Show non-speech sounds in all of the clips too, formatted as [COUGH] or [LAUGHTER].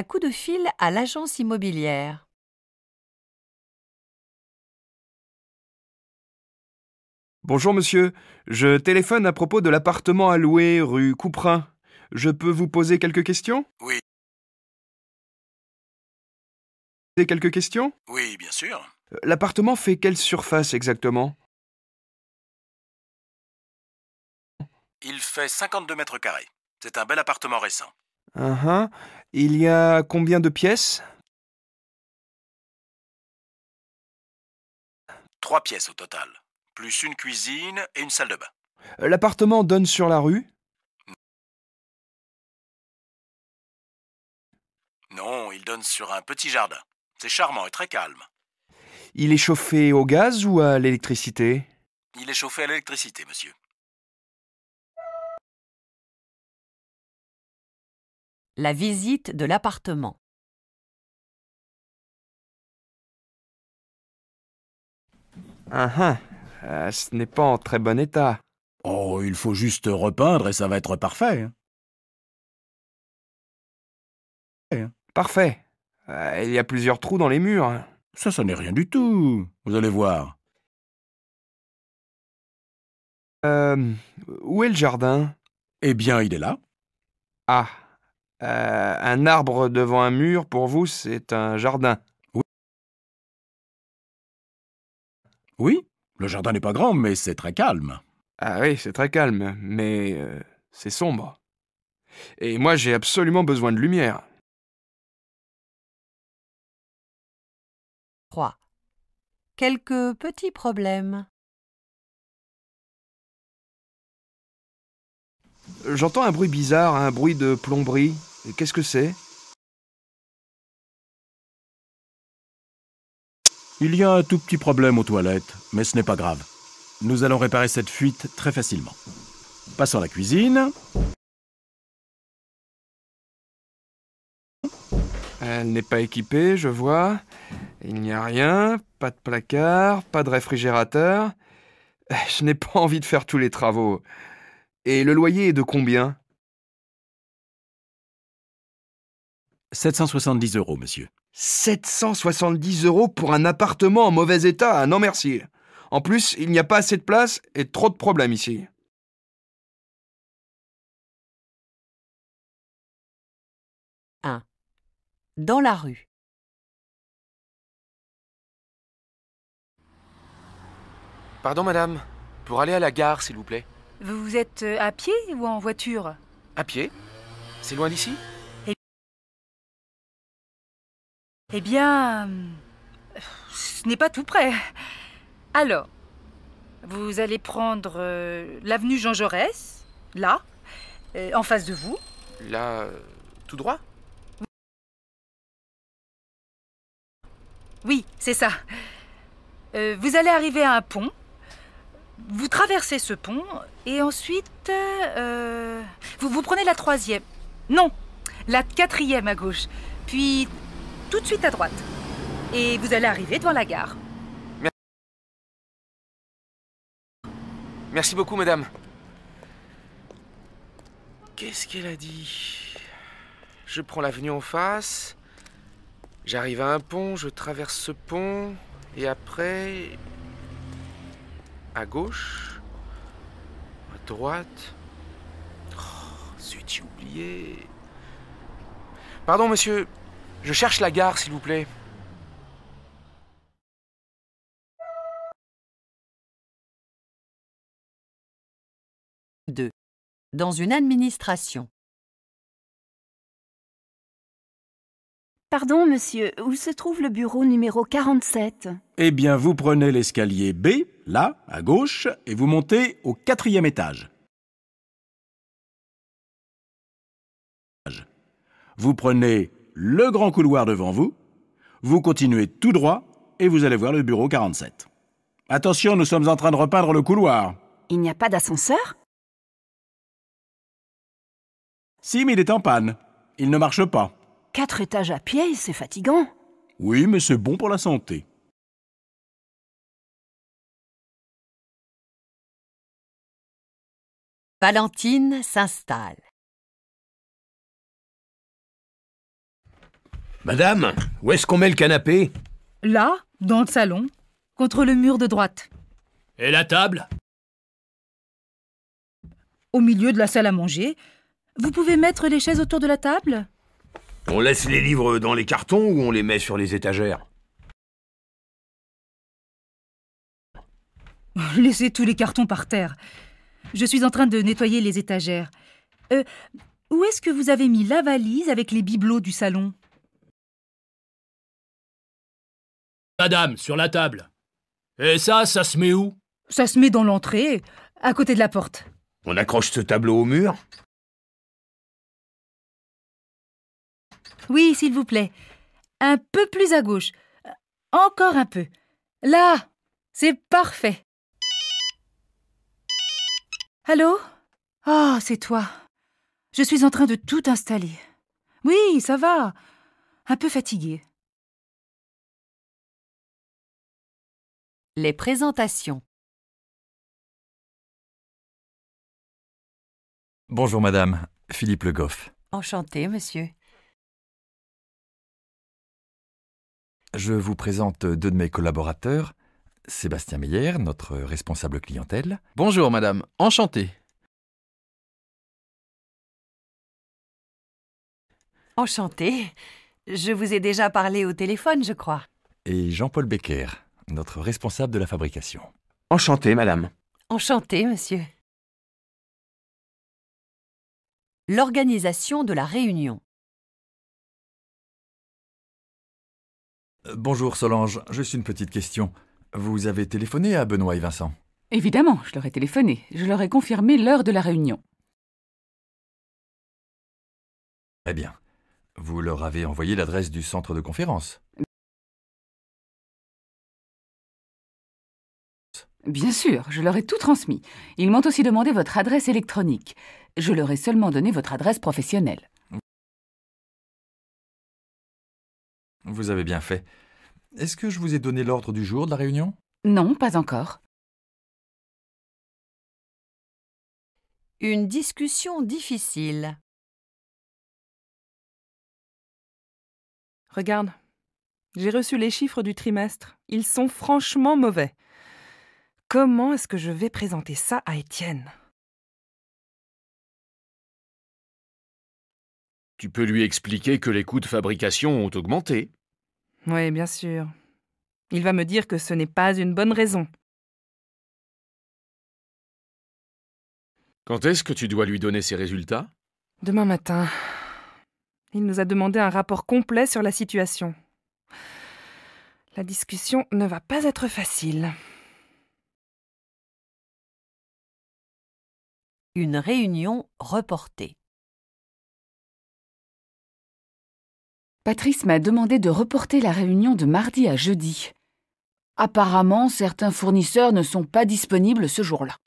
Un coup de fil à l'agence immobilière. Bonjour monsieur, je téléphone à propos de l'appartement à louer rue Couperin. Je peux vous poser quelques questions Oui. Des quelques questions Oui, bien sûr. Euh, l'appartement fait quelle surface exactement Il fait 52 mètres carrés. C'est un bel appartement récent. Ah, ah. Il y a combien de pièces Trois pièces au total, plus une cuisine et une salle de bain. L'appartement donne sur la rue Non, il donne sur un petit jardin. C'est charmant et très calme. Il est chauffé au gaz ou à l'électricité Il est chauffé à l'électricité, monsieur. La visite de l'appartement. Ah, ah euh, ce n'est pas en très bon état. Oh, il faut juste repeindre et ça va être parfait. Hein. Eh, hein. Parfait. Euh, il y a plusieurs trous dans les murs. Hein. Ça, ça n'est rien du tout. Vous allez voir. Euh, où est le jardin Eh bien, il est là. Ah. Euh, un arbre devant un mur, pour vous, c'est un jardin. Oui. Oui, le jardin n'est pas grand, mais c'est très calme. Ah oui, c'est très calme, mais euh, c'est sombre. Et moi, j'ai absolument besoin de lumière. 3. Quelques petits problèmes. j'entends un bruit bizarre, un bruit de plomberie. Qu'est-ce que c'est Il y a un tout petit problème aux toilettes, mais ce n'est pas grave. Nous allons réparer cette fuite très facilement. Passons à la cuisine. Elle n'est pas équipée, je vois. Il n'y a rien, pas de placard, pas de réfrigérateur. Euh, je n'ai pas envie de faire tous les travaux. Et le loyer est de combien 770 euros, monsieur. 770 euros pour un appartement en mauvais état, non merci. En plus, il n'y a pas assez de place et trop de problèmes ici. Dans la rue. Pardon, madame. Pour aller à la gare, s'il vous plaît. Vous êtes euh, à pied ou en voiture À pied C'est loin d'ici eh... bien, ce n'est pas tout près. Alors, vous allez prendre euh, l'avenue Jean Jaurès, là, euh, en face de vous. Là, tout droit Oui, c'est ça. vous allez arriver à un pont vous traversez ce pont et ensuite euh, vous, vous prenez la troisième. Non, la quatrième à gauche. Puis tout de suite à droite. Et vous allez arriver devant la gare. Merci beaucoup, madame. Qu'est-ce qu'elle a dit Je prends l'avenue en face. J'arrive à un pont, je traverse ce pont. Et après, à gauche, à droite. Oh, zut, j'ai oublié. Pardon, monsieur, je cherche la gare, s'il vous plaît. 2. Dans une administration. Pardon, monsieur, où se trouve le bureau numéro 47 Eh bien, vous prenez l'escalier B, là, à gauche, et vous montez au quatrième étage. Vous prenez le grand couloir devant vous, vous continuez tout droit et vous allez voir le bureau 47. Attention, nous sommes en train de repeindre le couloir. Il n'y a pas d'ascenseur Si, mais il est en panne. Il ne marche pas quatre étages à pied, c'est fatigant. Oui, mais c'est bon pour la santé. Valentine s'installe. Madame, où est-ce qu'on met le canapé Là, dans le salon, contre le mur de droite. Et la table Au milieu de la salle à manger. Vous pouvez mettre les chaises autour de la table on laisse les livres dans les cartons ou on les met sur les étagères [LAUGHS] Laissez tous les cartons par terre. Je suis en train de nettoyer les étagères. Euh, où est-ce que vous avez mis la valise avec les bibelots du salon Madame, sur la table. Et ça, ça se met où Ça se met dans l'entrée, à côté de la porte. On accroche ce tableau au mur Oui, s'il vous plaît. Un peu plus à gauche. Euh, encore un peu. Là, c'est parfait. Allô Oh, c'est toi. Je suis en train de tout installer. Oui, ça va. Un peu fatiguée. Les présentations. Bonjour madame, Philippe Le Goff. Enchanté, monsieur. Je vous présente deux de mes collaborateurs, Sébastien Meyer, notre responsable clientèle. Bonjour madame, enchanté. Enchanté. Je vous ai déjà parlé au téléphone, je crois. Et Jean-Paul Becker, notre responsable de la fabrication. Enchanté, madame. Enchanté, monsieur. L'organisation de la réunion. Bonjour Solange, juste une petite question. Vous avez téléphoné à Benoît et Vincent Évidemment, je leur ai téléphoné. Je leur ai confirmé l'heure de la réunion. Eh bien, vous leur avez envoyé l'adresse du centre de conférence Bien sûr, je leur ai tout transmis. Ils m'ont aussi demandé votre adresse électronique. Je leur ai seulement donné votre adresse professionnelle. Vous avez bien fait. Est-ce que je vous ai donné l'ordre du jour de la réunion Non, pas encore. Une discussion difficile. Regarde, j'ai reçu les chiffres du trimestre. Ils sont franchement mauvais. Comment est-ce que je vais présenter ça à Étienne Tu peux lui expliquer que les coûts de fabrication ont augmenté. Oui, bien sûr. Il va me dire que ce n'est pas une bonne raison. Quand est-ce que tu dois lui donner ses résultats Demain matin. Il nous a demandé un rapport complet sur la situation. La discussion ne va pas être facile. Une réunion reportée. Patrice m'a demandé de reporter la réunion de mardi à jeudi. Apparemment, certains fournisseurs ne sont pas disponibles ce jour-là.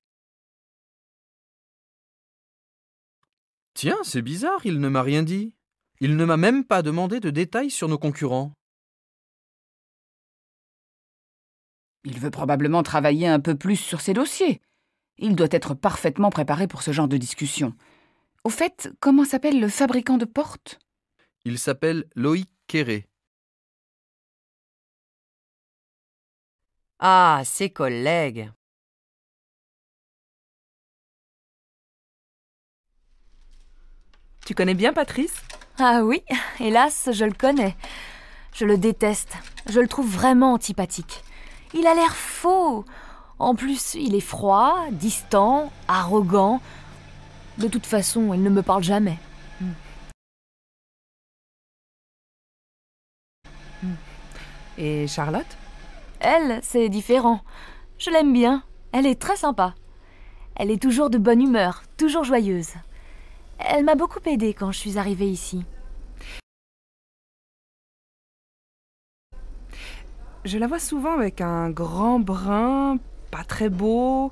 Tiens, c'est bizarre, il ne m'a rien dit. Il ne m'a même pas demandé de détails sur nos concurrents. Il veut probablement travailler un peu plus sur ses dossiers. Il doit être parfaitement préparé pour ce genre de discussion. Au fait, comment s'appelle le fabricant de portes il s'appelle Loïc Quéré. Ah, ses collègues Tu connais bien Patrice Ah oui, hélas, je le connais. Je le déteste. Je le trouve vraiment antipathique. Il a l'air faux. En plus, il est froid, distant, arrogant. De toute façon, il ne me parle jamais. Et Charlotte Elle, c'est différent. Je l'aime bien. Elle est très sympa. Elle est toujours de bonne humeur, toujours joyeuse. Elle m'a beaucoup aidée quand je suis arrivée ici. Je la vois souvent avec un grand brun, pas très beau,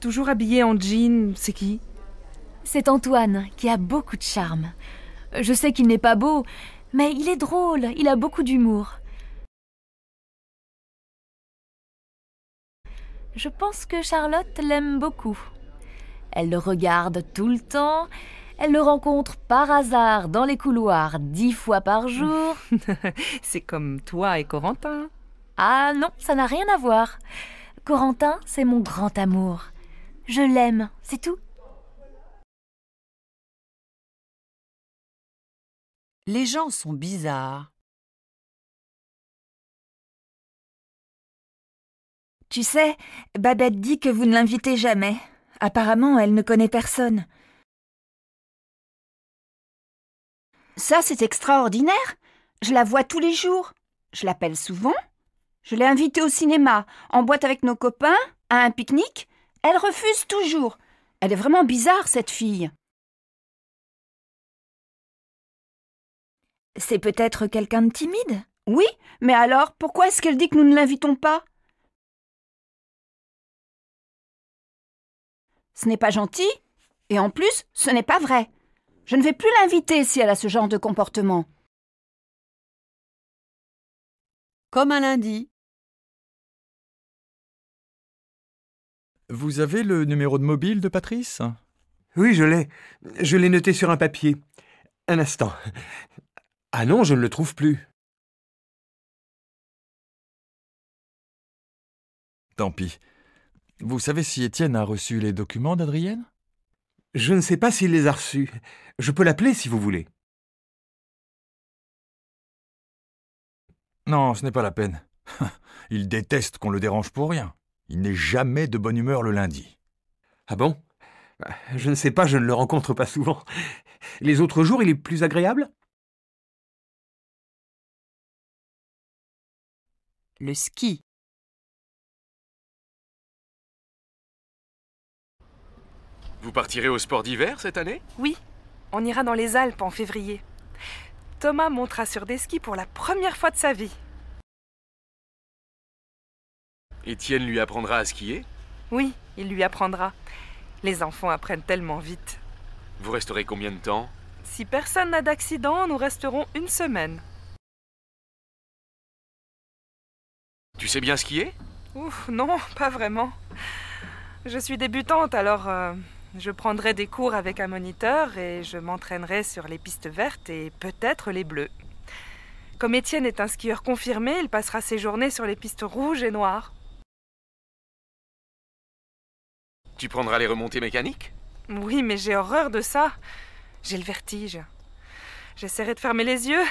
toujours habillé en jean. C'est qui C'est Antoine, qui a beaucoup de charme. Je sais qu'il n'est pas beau, mais il est drôle, il a beaucoup d'humour. Je pense que Charlotte l'aime beaucoup. Elle le regarde tout le temps. Elle le rencontre par hasard dans les couloirs dix fois par jour. [LAUGHS] c'est comme toi et Corentin. Ah non, ça n'a rien à voir. Corentin, c'est mon grand amour. Je l'aime, c'est tout. Les gens sont bizarres. Tu sais, Babette dit que vous ne l'invitez jamais. Apparemment, elle ne connaît personne. Ça, c'est extraordinaire. Je la vois tous les jours. Je l'appelle souvent. Je l'ai invitée au cinéma, en boîte avec nos copains, à un pique-nique. Elle refuse toujours. Elle est vraiment bizarre, cette fille. C'est peut-être quelqu'un de timide Oui, mais alors pourquoi est-ce qu'elle dit que nous ne l'invitons pas Ce n'est pas gentil, et en plus, ce n'est pas vrai. Je ne vais plus l'inviter si elle a ce genre de comportement. Comme un lundi. Vous avez le numéro de mobile de Patrice Oui, je l'ai. Je l'ai noté sur un papier. Un instant. Ah non, je ne le trouve plus. Tant pis. Vous savez si Étienne a reçu les documents d'Adrienne Je ne sais pas s'il les a reçus. Je peux l'appeler si vous voulez. Non, ce n'est pas la peine. [LAUGHS] Il déteste qu'on le dérange pour rien. Il n'est jamais de bonne humeur le lundi. Ah bon Je ne sais pas, je ne le rencontre pas souvent. Les autres jours, il est plus agréable Le ski Vous partirez au sport d'hiver cette année Oui, on ira dans les Alpes en février. Thomas montera sur des skis pour la première fois de sa vie. Étienne lui apprendra à skier Oui, il lui apprendra. Les enfants apprennent tellement vite. Vous resterez combien de temps Si personne n'a d'accident, nous resterons une semaine. Tu sais bien skier Ouf, non, pas vraiment. Je suis débutante, alors... Euh, je prendrai des cours avec un moniteur et je m'entraînerai sur les pistes vertes et peut-être les bleues. Comme Étienne est un skieur confirmé, il passera ses journées sur les pistes rouges et noires. Tu prendras les remontées mécaniques Oui, mais j'ai horreur de ça. J'ai le vertige. J'essaierai de fermer les yeux.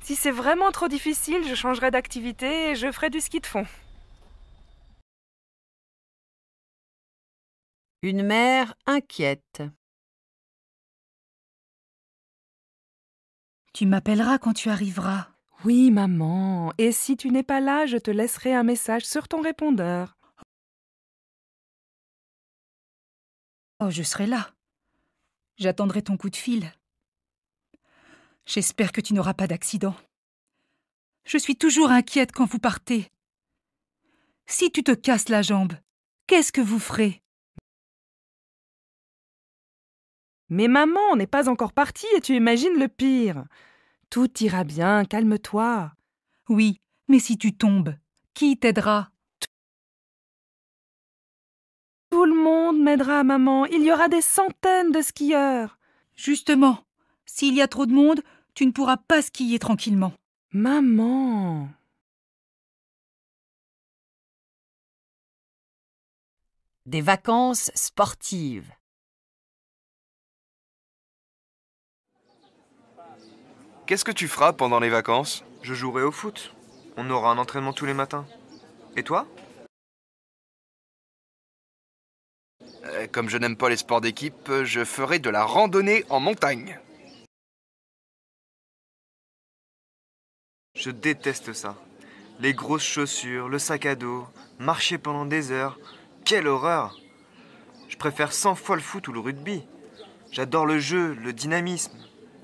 Si c'est vraiment trop difficile, je changerai d'activité et je ferai du ski de fond. Une mère inquiète. Tu m'appelleras quand tu arriveras. Oui, maman. Et si tu n'es pas là, je te laisserai un message sur ton répondeur. Oh, je serai là. J'attendrai ton coup de fil. J'espère que tu n'auras pas d'accident. Je suis toujours inquiète quand vous partez. Si tu te casses la jambe, qu'est-ce que vous ferez Mais maman, n'est pas encore partie et tu imagines le pire. Tout ira bien, calme-toi. Oui, mais si tu tombes, qui t'aidera Tout le monde m'aidera, maman. Il y aura des centaines de skieurs. Justement, s'il y a trop de monde, tu ne pourras pas skier tranquillement. Maman. Des vacances sportives. Qu'est-ce que tu feras pendant les vacances Je jouerai au foot. On aura un entraînement tous les matins. Et toi euh, Comme je n'aime pas les sports d'équipe, je ferai de la randonnée en montagne. Je déteste ça. Les grosses chaussures, le sac à dos, marcher pendant des heures. Quelle horreur Je préfère 100 fois le foot ou le rugby. J'adore le jeu, le dynamisme,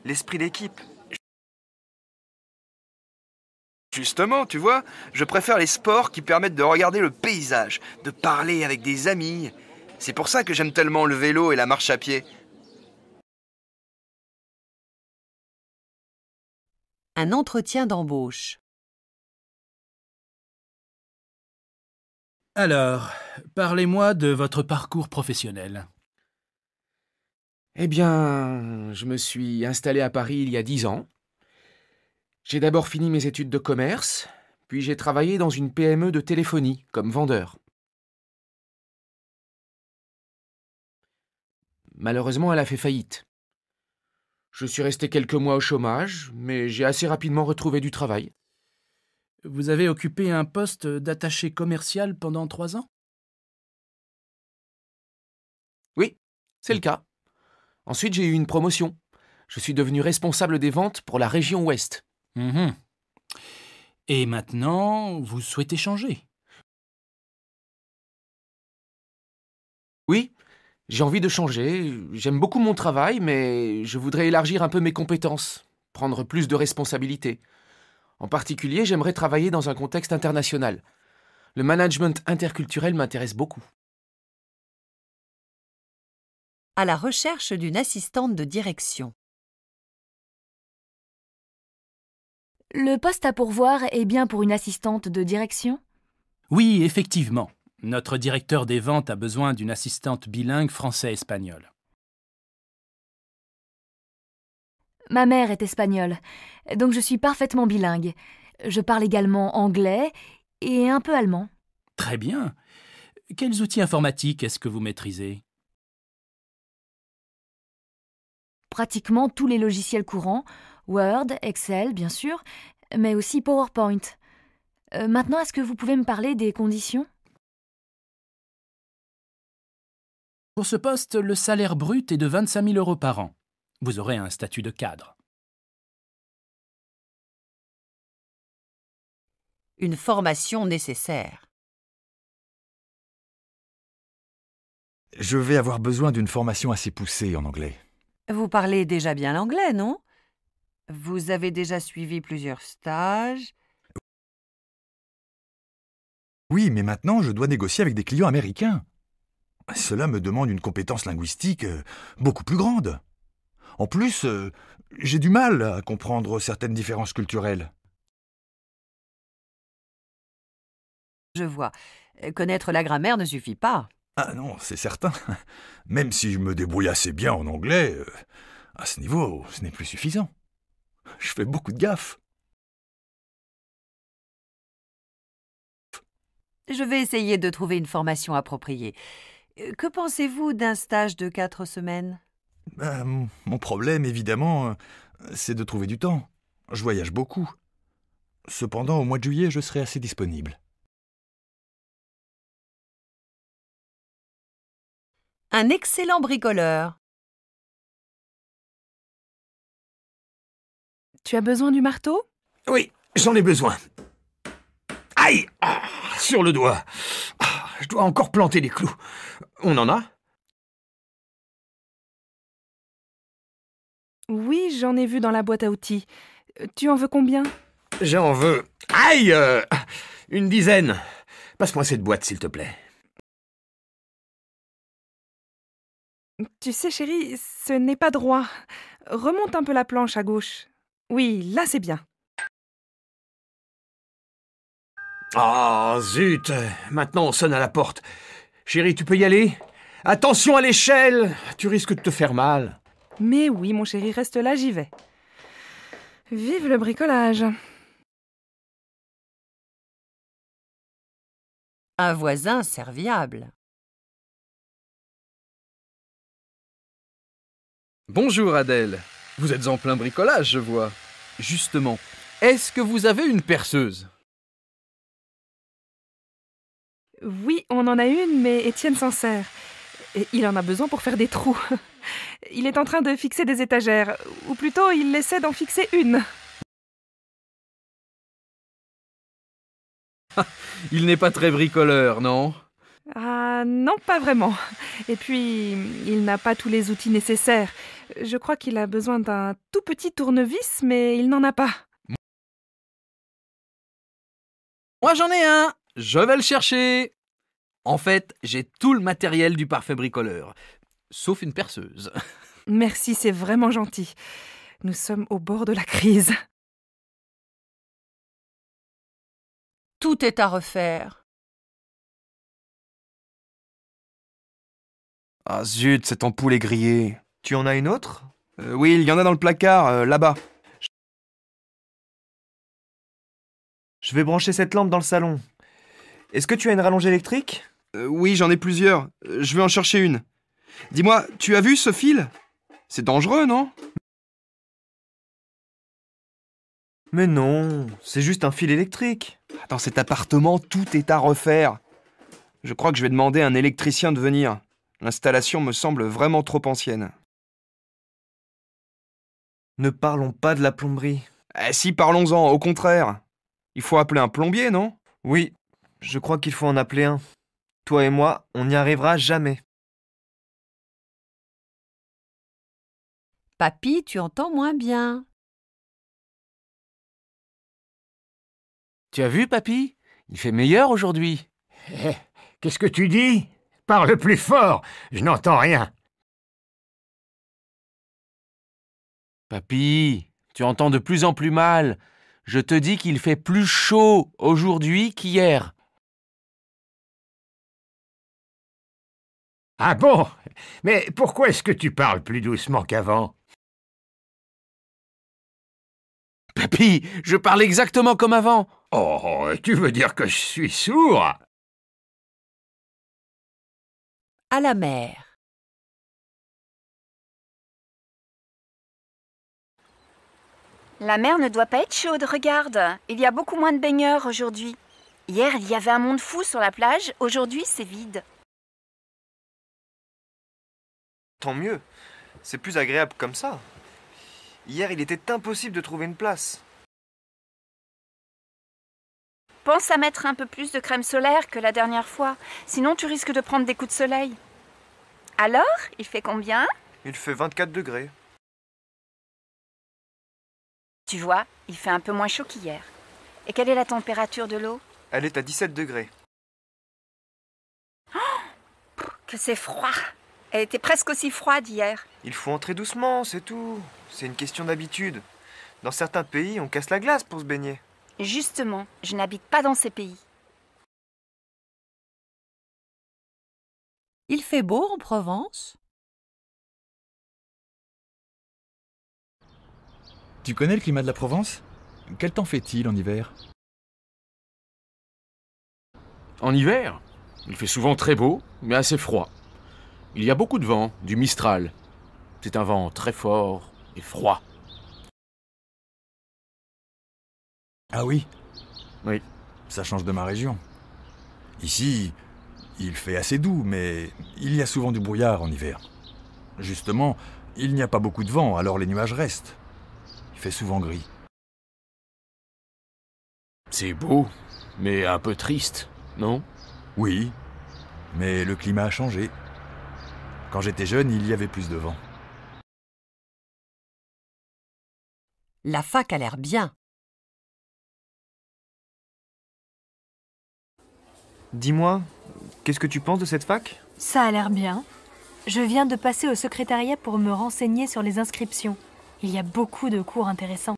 l'esprit d'équipe. Justement, tu vois, je préfère les sports qui permettent de regarder le paysage, de parler avec des amis. C'est pour ça que j'aime tellement le vélo et la marche à pied. Un entretien d'embauche. Alors, parlez-moi de votre parcours professionnel. Eh bien, je me suis installé à Paris il y a dix ans. J'ai d'abord fini mes études de commerce, puis j'ai travaillé dans une PME de téléphonie comme vendeur. Malheureusement, elle a fait faillite. Je suis resté quelques mois au chômage, mais j'ai assez rapidement retrouvé du travail. Vous avez occupé un poste d'attaché commercial pendant trois ans Oui, c'est le cas. Ensuite, j'ai eu une promotion. Je suis devenu responsable des ventes pour la région Ouest. Mhm. Et maintenant, vous souhaitez changer Oui, j'ai envie de changer. J'aime beaucoup mon travail, mais je voudrais élargir un peu mes compétences, prendre plus de responsabilités. En particulier, j'aimerais travailler dans un contexte international. Le management interculturel m'intéresse beaucoup. À la recherche d'une assistante de direction. Le poste à pourvoir est bien pour une assistante de direction Oui, effectivement. Notre directeur des ventes a besoin d'une assistante bilingue français espagnole Ma mère est espagnole, donc je suis parfaitement bilingue. Je parle également anglais et un peu allemand. Très bien. Quels outils informatiques est-ce que vous maîtrisez Pratiquement tous les logiciels courants, Word, Excel, bien sûr, mais aussi PowerPoint. Euh, maintenant, est-ce que vous pouvez me parler des conditions Pour ce poste, le salaire brut est de 25 000 euros par an. Vous aurez un statut de cadre. Une formation nécessaire. Je vais avoir besoin d'une formation assez poussée en anglais. Vous parlez déjà bien l'anglais, non vous avez déjà suivi plusieurs stages. Oui, mais maintenant je dois négocier avec des clients américains. Cela me demande une compétence linguistique euh, beaucoup plus grande. En plus, euh, j'ai du mal à comprendre certaines différences culturelles. Je vois. Connaître la grammaire ne suffit pas. Ah non, c'est certain. Même si je me débrouille assez bien en anglais, euh, à ce niveau, ce n'est plus suffisant je fais beaucoup de gaffe. Je vais essayer de trouver une formation appropriée. Euh, que pensez-vous d'un stage de quatre semaines ben, Mon problème, évidemment, euh, c'est de trouver du temps. Je voyage beaucoup. Cependant, au mois de juillet, je serai assez disponible. Un excellent bricoleur. Tu as besoin du marteau Oui, j'en ai besoin. Aïe ah, Sur le doigt ah, Je dois encore planter les clous. On en a Oui, j'en ai vu dans la boîte à outils. Euh, tu en veux combien J'en veux... Aïe euh, Une dizaine. Passe-moi cette boîte, s'il te plaît. Tu sais, chérie, ce n'est pas droit. Remonte un peu la planche à gauche. Oui, là c'est bien. Ah, zut Maintenant on sonne à la porte. Chérie, tu peux y aller Attention à l'échelle Tu risques de te faire mal. Mais oui, mon chéri, reste là, j'y vais. Vive le bricolage Un voisin serviable. Bonjour Adèle. Vous êtes en plein bricolage, je vois. Justement, est-ce que vous avez une perceuse Oui, on en a une, mais Étienne s'en sert. Il en a besoin pour faire des trous. [LAUGHS] Il est en train de fixer des étagères, ou plutôt il essaie d'en fixer une. [LAUGHS] il n'est pas très bricoleur, non Ah non, pas vraiment. Et puis, il n'a pas tous les outils nécessaires. Je crois qu'il a besoin d'un tout petit tournevis, mais il n'en a pas. Moi j'en ai un Je vais le chercher En fait, j'ai tout le matériel du parfait bricoleur, sauf une perceuse. [LAUGHS] Merci, c'est vraiment gentil. Nous sommes au bord de la crise. Tout est à refaire. Ah zut, cette ampoule est grillée. Tu en as une autre euh, Oui, il y en a dans le placard, euh, là-bas. Je vais brancher cette lampe dans le salon. Est-ce que tu as une rallonge électrique euh, Oui, j'en ai plusieurs. Je vais en chercher une. Dis-moi, tu as vu ce fil C'est dangereux, non Mais non, c'est juste un fil électrique. Dans cet appartement, tout est à refaire. Je crois que je vais demander à un électricien de venir. L'installation me semble vraiment trop ancienne. Ne parlons pas de la plomberie. Eh, si, parlons-en, au contraire. Il faut appeler un plombier, non Oui, je crois qu'il faut en appeler un. Toi et moi, on n'y arrivera jamais. Papy, tu entends moins bien. Tu as vu, papy Il fait meilleur aujourd'hui. Eh, eh, qu'est-ce que tu dis Parle plus fort, je n'entends rien. Papy, tu entends de plus en plus mal. Je te dis qu'il fait plus chaud aujourd'hui qu'hier. Ah bon Mais pourquoi est-ce que tu parles plus doucement qu'avant Papy, je parle exactement comme avant. Oh, tu veux dire que je suis sourd À la mer. La mer ne doit pas être chaude, regarde. Il y a beaucoup moins de baigneurs aujourd'hui. Hier, il y avait un monde fou sur la plage, aujourd'hui c'est vide. Tant mieux, c'est plus agréable comme ça. Hier, il était impossible de trouver une place. Pense à mettre un peu plus de crème solaire que la dernière fois, sinon tu risques de prendre des coups de soleil. Alors, il fait combien Il fait 24 degrés. Tu vois, il fait un peu moins chaud qu'hier. Et quelle est la température de l'eau Elle est à 17 degrés. Oh que c'est froid Elle était presque aussi froide hier. Il faut entrer doucement, c'est tout. C'est une question d'habitude. Dans certains pays, on casse la glace pour se baigner. Justement, je n'habite pas dans ces pays. Il fait beau en Provence Tu connais le climat de la Provence Quel temps fait-il en hiver En hiver Il fait souvent très beau, mais assez froid. Il y a beaucoup de vent, du mistral. C'est un vent très fort et froid. Ah oui Oui. Ça change de ma région. Ici, il fait assez doux, mais il y a souvent du brouillard en hiver. Justement, il n'y a pas beaucoup de vent, alors les nuages restent fait souvent gris. C'est beau, mais un peu triste, non Oui, mais le climat a changé. Quand j'étais jeune, il y avait plus de vent. La fac a l'air bien. Dis-moi, qu'est-ce que tu penses de cette fac Ça a l'air bien. Je viens de passer au secrétariat pour me renseigner sur les inscriptions. Il y a beaucoup de cours intéressants.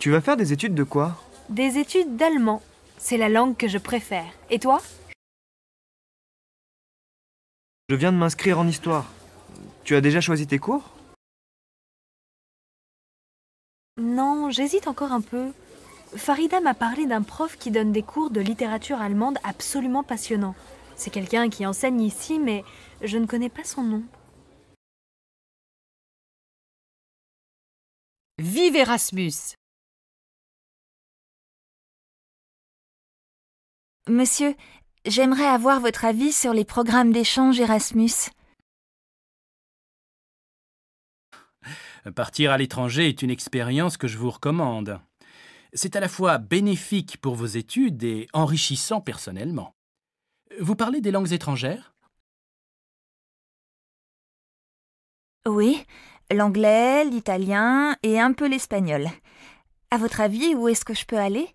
Tu vas faire des études de quoi Des études d'allemand. C'est la langue que je préfère. Et toi Je viens de m'inscrire en histoire. Tu as déjà choisi tes cours Non, j'hésite encore un peu. Farida m'a parlé d'un prof qui donne des cours de littérature allemande absolument passionnants. C'est quelqu'un qui enseigne ici, mais je ne connais pas son nom. Vive Erasmus Monsieur, j'aimerais avoir votre avis sur les programmes d'échange Erasmus. Partir à l'étranger est une expérience que je vous recommande. C'est à la fois bénéfique pour vos études et enrichissant personnellement. Vous parlez des langues étrangères Oui, l'anglais, l'italien et un peu l'espagnol. À votre avis, où est-ce que je peux aller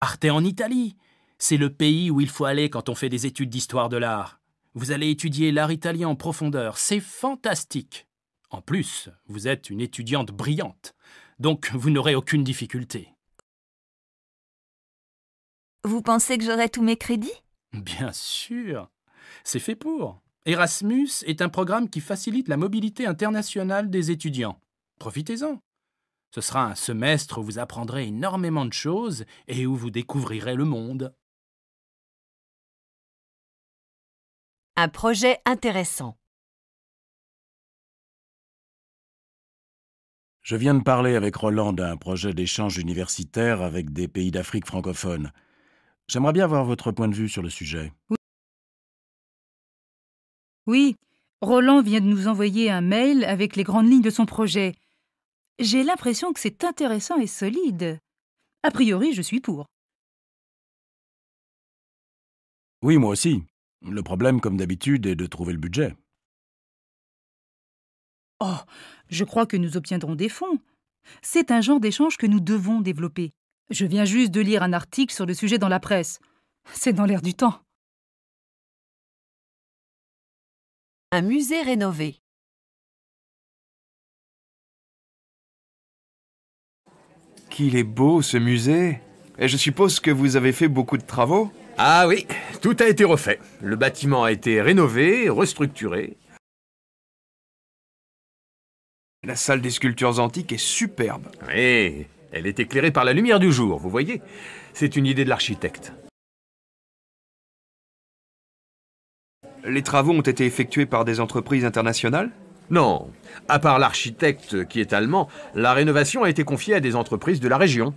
Arte en Italie. C'est le pays où il faut aller quand on fait des études d'histoire de l'art. Vous allez étudier l'art italien en profondeur. C'est fantastique. En plus, vous êtes une étudiante brillante, donc vous n'aurez aucune difficulté. Vous pensez que j'aurai tous mes crédits Bien sûr. C'est fait pour. Erasmus est un programme qui facilite la mobilité internationale des étudiants. Profitez-en. Ce sera un semestre où vous apprendrez énormément de choses et où vous découvrirez le monde. Un projet intéressant. Je viens de parler avec Roland d'un projet d'échange universitaire avec des pays d'Afrique francophone. J'aimerais bien avoir votre point de vue sur le sujet. Oui, Roland vient de nous envoyer un mail avec les grandes lignes de son projet. J'ai l'impression que c'est intéressant et solide. A priori, je suis pour. Oui, moi aussi. Le problème, comme d'habitude, est de trouver le budget. Oh, je crois que nous obtiendrons des fonds. C'est un genre d'échange que nous devons développer. Je viens juste de lire un article sur le sujet dans la presse. C'est dans l'air du temps. Un musée rénové. Qu'il est beau ce musée Et je suppose que vous avez fait beaucoup de travaux Ah oui, tout a été refait. Le bâtiment a été rénové, restructuré. La salle des sculptures antiques est superbe. Oui, elle est éclairée par la lumière du jour, vous voyez C'est une idée de l'architecte. Les travaux ont été effectués par des entreprises internationales Non. À part l'architecte qui est allemand, la rénovation a été confiée à des entreprises de la région.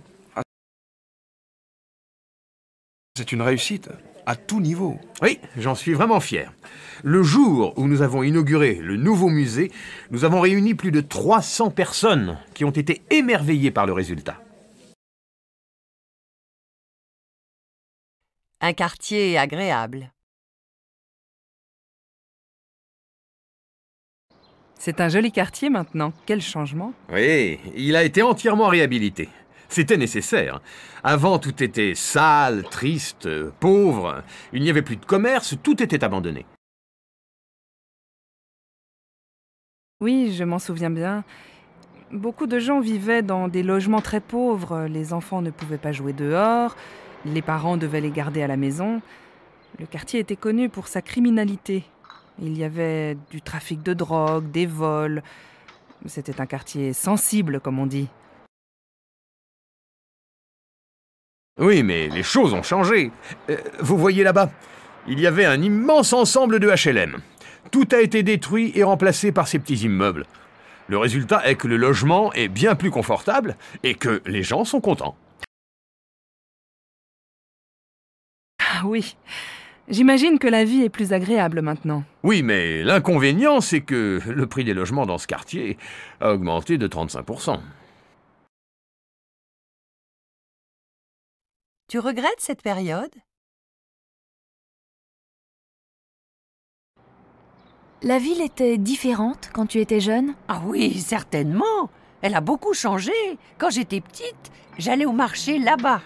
C'est une réussite, à tout niveau. Oui, j'en suis vraiment fier. Le jour où nous avons inauguré le nouveau musée, nous avons réuni plus de 300 personnes qui ont été émerveillées par le résultat. Un quartier agréable. C'est un joli quartier maintenant. Quel changement Oui, il a été entièrement réhabilité. C'était nécessaire. Avant, tout était sale, triste, pauvre. Il n'y avait plus de commerce, tout était abandonné. Oui, je m'en souviens bien. Beaucoup de gens vivaient dans des logements très pauvres. Les enfants ne pouvaient pas jouer dehors. Les parents devaient les garder à la maison. Le quartier était connu pour sa criminalité il y avait du trafic de drogue, des vols. C'était un quartier sensible, comme on dit. Oui, mais les choses ont changé. Euh, vous voyez là-bas, il y avait un immense ensemble de HLM. Tout a été détruit et remplacé par ces petits immeubles. Le résultat est que le logement est bien plus confortable et que les gens sont contents. Ah oui, J'imagine que la vie est plus agréable maintenant. Oui, mais l'inconvénient, c'est que le prix des logements dans ce quartier a augmenté de 35%. Tu regrettes cette période La ville était différente quand tu étais jeune Ah oui, certainement. Elle a beaucoup changé. Quand j'étais petite, j'allais au marché là-bas.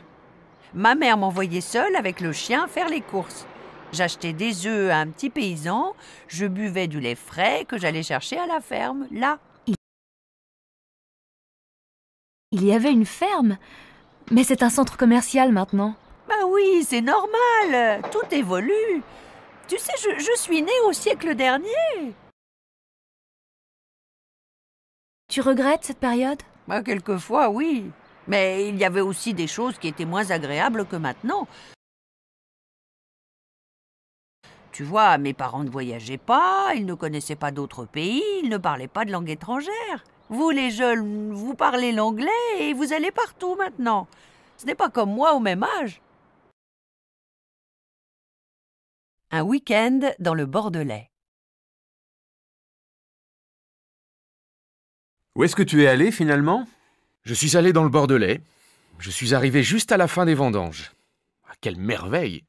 Ma mère m'envoyait seule avec le chien faire les courses. J'achetais des œufs à un petit paysan, je buvais du lait frais que j'allais chercher à la ferme, là. Il y avait une ferme, mais c'est un centre commercial maintenant. Bah oui, c'est normal, tout évolue. Tu sais, je, suis née au siècle dernier. Tu regrettes cette période ben, quelquefois, oui. Mais il y avait aussi des choses qui étaient moins agréables que maintenant. Tu vois, mes parents ne voyageaient pas, ils ne connaissaient pas d'autres pays, ils ne parlaient pas de langue étrangère. Vous, les jeunes, vous parlez l'anglais et vous allez partout maintenant. Ce n'est pas comme moi au même âge. Un week-end dans le Bordelais. Où est-ce que tu es allé finalement Je suis allé dans le Bordelais. Je suis arrivé juste à la fin des vendanges. Ah, quelle merveille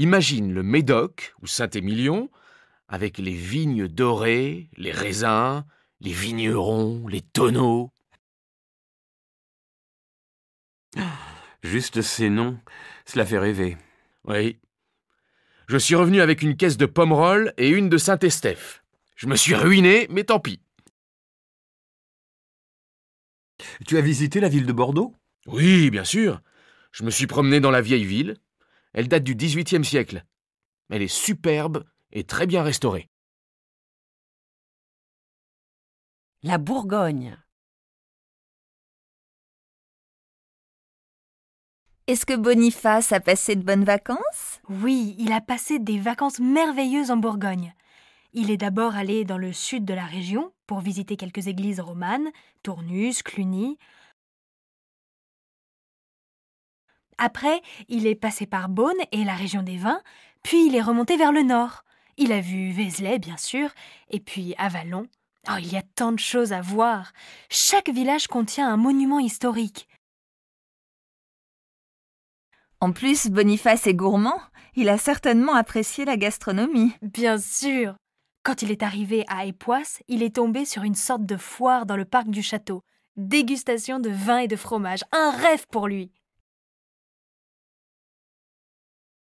Imagine le Médoc ou Saint-Émilion avec les vignes dorées, les raisins, les vignerons, les tonneaux. Juste ces noms, cela fait rêver. Oui. Je suis revenu avec une caisse de pommerolles et une de Saint-Estèphe. Je me suis ruiné, mais tant pis. Tu as visité la ville de Bordeaux Oui, bien sûr. Je me suis promené dans la vieille ville, elle date du XVIIIe siècle. Elle est superbe et très bien restaurée. La Bourgogne. Est-ce que Boniface a passé de bonnes vacances Oui, il a passé des vacances merveilleuses en Bourgogne. Il est d'abord allé dans le sud de la région pour visiter quelques églises romanes, Tournus, Cluny, Après, il est passé par Beaune et la région des vins, puis il est remonté vers le nord. Il a vu Vézelay, bien sûr, et puis Avalon. Oh, il y a tant de choses à voir. Chaque village contient un monument historique. En plus, Boniface est gourmand. Il a certainement apprécié la gastronomie. Bien sûr. Quand il est arrivé à Époisse, il est tombé sur une sorte de foire dans le parc du château. Dégustation de vin et de fromage. Un rêve pour lui.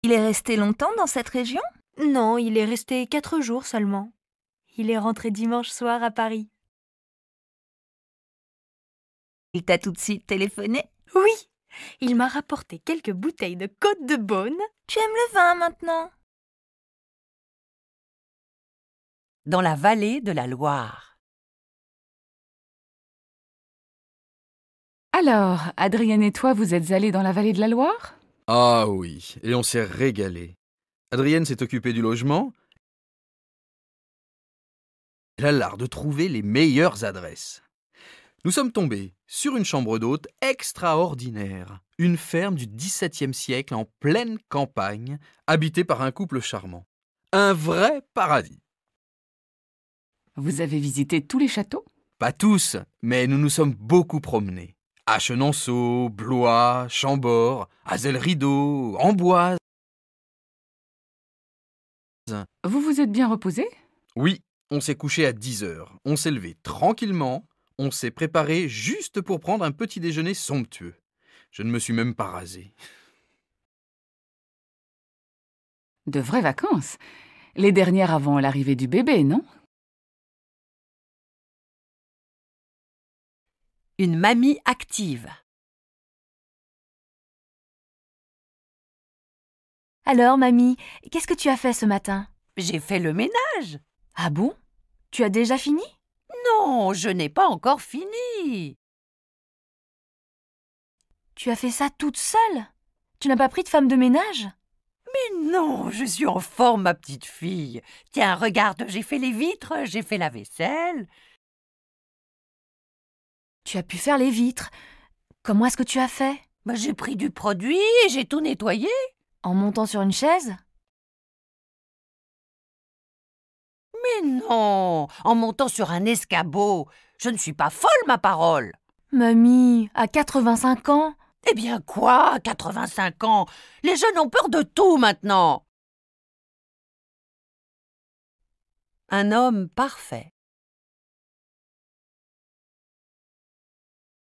Il est resté longtemps dans cette région Non, il est resté quatre jours seulement. Il est rentré dimanche soir à Paris. Il t'a tout de suite téléphoné Oui Il m'a rapporté quelques bouteilles de Côte de Beaune. Tu aimes le vin maintenant Dans la vallée de la Loire. Alors, Adrienne et toi, vous êtes allés dans la vallée de la Loire ah oui, et on s'est régalé. Adrienne s'est occupée du logement. Elle a l'art de trouver les meilleures adresses. Nous sommes tombés sur une chambre d'hôte extraordinaire, une ferme du XVIIe siècle en pleine campagne, habitée par un couple charmant. Un vrai paradis. Vous avez visité tous les châteaux Pas tous, mais nous nous sommes beaucoup promenés. Chenonceau, Blois, Chambord, Azel-Rideau, Amboise. Vous vous êtes bien reposé Oui, on s'est couché à 10 heures. On s'est levé tranquillement. On s'est préparé juste pour prendre un petit déjeuner somptueux. Je ne me suis même pas rasé. De vraies vacances Les dernières avant l'arrivée du bébé, non Une mamie active. Alors, mamie, qu'est-ce que tu as fait ce matin J'ai fait le ménage. Ah bon Tu as déjà fini Non, je n'ai pas encore fini. Tu as fait ça toute seule Tu n'as pas pris de femme de ménage Mais non, je suis en forme, ma petite fille. Tiens, regarde, j'ai fait les vitres, j'ai fait la vaisselle, tu as pu faire les vitres. Comment est-ce que tu as fait bah, J'ai pris du produit et j'ai tout nettoyé. En montant sur une chaise Mais non En montant sur un escabeau Je ne suis pas folle, ma parole Mamie, à 85 ans Eh bien quoi, 85 ans Les jeunes ont peur de tout maintenant Un homme parfait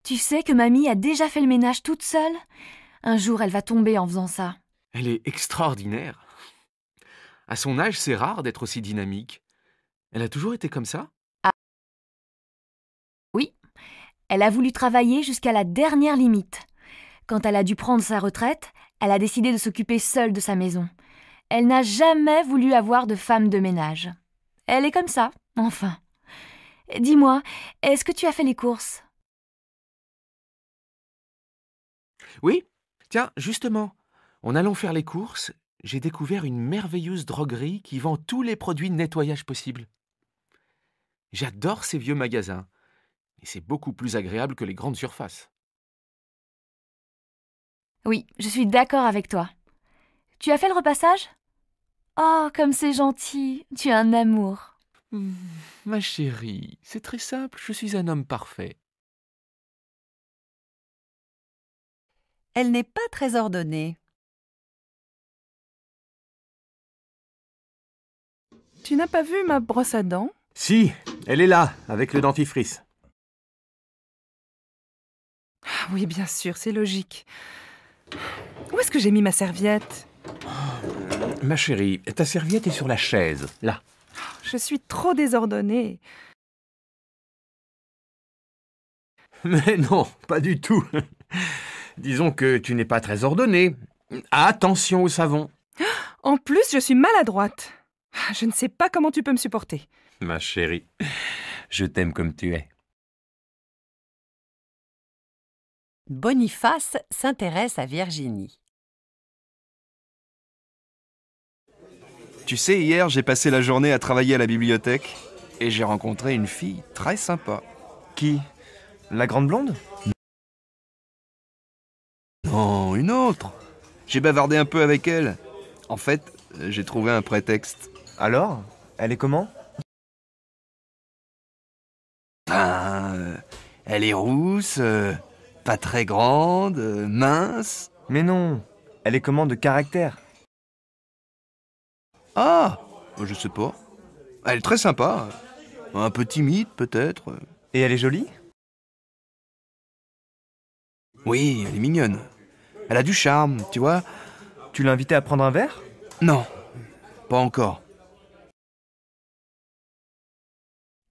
Tu sais que mamie a déjà fait le ménage toute seule Un jour, elle va tomber en faisant ça. Elle est extraordinaire. À son âge, c'est rare d'être aussi dynamique. Elle a toujours été comme ça ah. Oui. Elle a voulu travailler jusqu'à la dernière limite. Quand elle a dû prendre sa retraite, elle a décidé de s'occuper seule de sa maison. Elle n'a jamais voulu avoir de femme de ménage. Elle est comme ça, enfin. Dis-moi, est-ce que tu as fait les courses Oui, tiens, justement, en allant faire les courses, j'ai découvert une merveilleuse droguerie qui vend tous les produits de nettoyage possibles. J'adore ces vieux magasins, et c'est beaucoup plus agréable que les grandes surfaces. Oui, je suis d'accord avec toi. Tu as fait le repassage Oh, comme c'est gentil, tu as un amour. Hum, ma chérie, c'est très simple, je suis un homme parfait. Elle n'est pas très ordonnée. Tu n'as pas vu ma brosse à dents Si, elle est là, avec le dentifrice. Ah oui, bien sûr, c'est logique. Où est-ce que j'ai mis ma serviette euh, Ma chérie, ta serviette est sur la chaise, là. Oh, je suis trop désordonnée. Mais non, pas du tout. Disons que tu n'es pas très ordonnée. Attention au savon. [GASPS] En plus, je suis maladroite. Je ne sais pas comment tu peux me supporter. Ma chérie, je t'aime comme tu es. Boniface s'intéresse à Virginie. Tu sais, hier, j'ai passé la journée à travailler à la bibliothèque et j'ai rencontré une fille très sympa. Qui La grande blonde non, une autre. J'ai bavardé un peu avec elle. En fait, euh, j'ai trouvé un prétexte. Alors Elle est comment Ben, euh, elle est rousse, euh, pas très grande, mince. Mais non, elle est comment de caractère Ah, je sais pas. Elle est très sympa. Un peu timide peut-être. Et elle est jolie Oui, elle est mignonne. Elle a du charme, tu vois. Tu l'as invitée à prendre un verre Non, pas encore.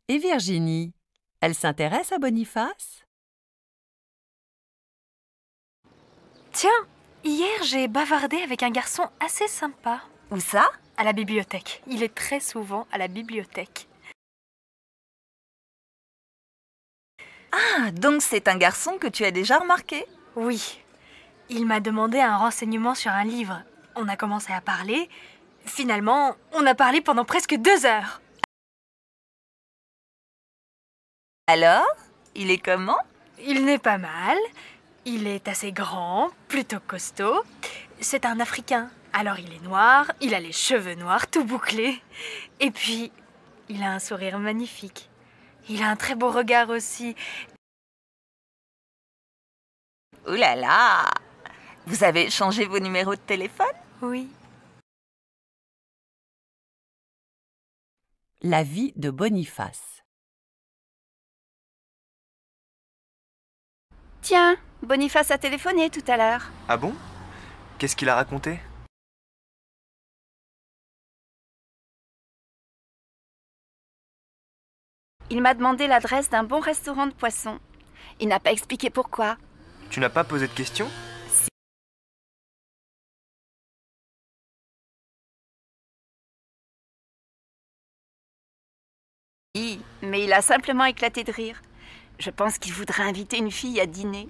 Et Virginie, elle s'intéresse à Boniface Tiens, hier j'ai bavardé avec un garçon assez sympa. Où ça À la bibliothèque. Il est très souvent à la bibliothèque. Ah, donc c'est un garçon que tu as déjà remarqué Oui, il m'a demandé un renseignement sur un livre. On a commencé à parler. Finalement, on a parlé pendant presque deux heures. Alors Il est comment Il n'est pas mal. Il est assez grand, plutôt costaud. C'est un Africain. Alors il est noir, il a les cheveux noirs, tout bouclés. Et puis, il a un sourire magnifique. Il a un très beau regard aussi. Ouh là là vous avez changé vos numéros de téléphone Oui. La vie de Boniface. Tiens, Boniface a téléphoné tout à l'heure. Ah bon Qu'est-ce qu'il a raconté Il m'a demandé l'adresse d'un bon restaurant de poissons. Il n'a pas expliqué pourquoi. Tu n'as pas posé de questions Oui, mais il a simplement éclaté de rire. Je pense qu'il voudrait inviter une fille à dîner.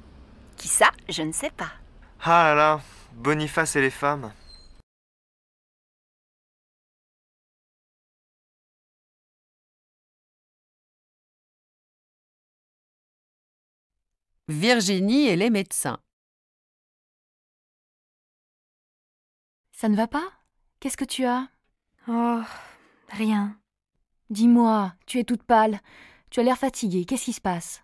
Qui ça, je ne sais pas. Ah là là, Boniface et les femmes. Virginie et les médecins. Ça ne va pas Qu'est-ce que tu as Oh, rien. Dis-moi, tu es toute pâle. Tu as l'air fatiguée. Qu'est-ce qui se passe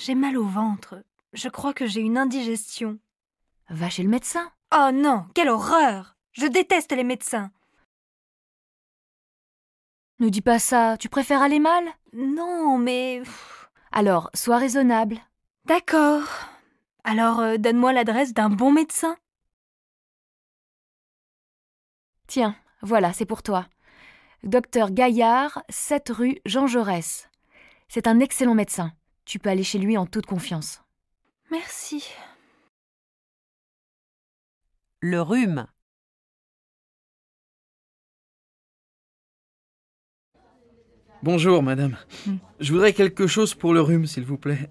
J'ai mal au ventre. Je crois que j'ai une indigestion. Va chez le médecin. Oh non, quelle horreur Je déteste les médecins. Ne dis pas ça, tu préfères aller mal Non, mais... Alors, sois raisonnable. D'accord. Alors, euh, donne-moi l'adresse d'un bon médecin. Tiens, voilà, c'est pour toi. Docteur Gaillard, 7 rue Jean Jaurès. C'est un excellent médecin. Tu peux aller chez lui en toute confiance. Merci. Le rhume. Bonjour, madame. Hmm. Je voudrais quelque chose pour le rhume, s'il vous plaît.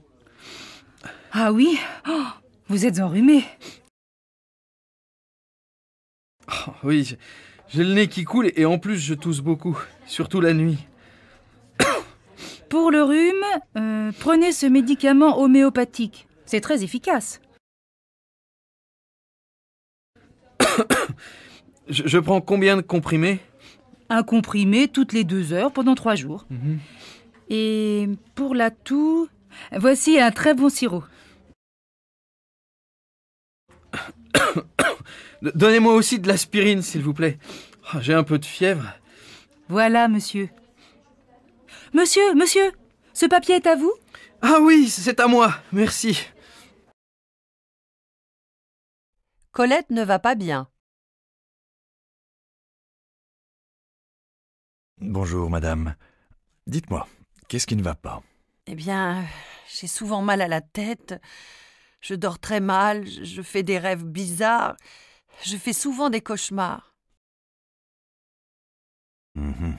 Ah oui oh, Vous êtes enrhumé. Oh, oui, oui, j'ai le nez qui coule et en plus je tousse beaucoup, surtout la nuit. [COUGHS] Pour le rhume, euh, prenez ce médicament homéopathique. C'est très efficace. [COUGHS] je, prends combien de comprimés Un comprimé toutes les deux heures pendant trois jours. Mhm. Et pour la toux, voici un très bon sirop. [COUGHS] Donnez-moi aussi de l'aspirine, s'il vous plaît. Ah, j'ai un peu de fièvre. Voilà, monsieur. Monsieur, monsieur, ce papier est à vous Ah oui, c'est à moi, merci. Colette ne va pas bien. Bonjour, madame. Dites-moi, qu'est-ce qui ne va pas Eh bien, j'ai souvent mal à la tête, je dors très mal, je fais des rêves bizarres. Je fais souvent des cauchemars. Mhm.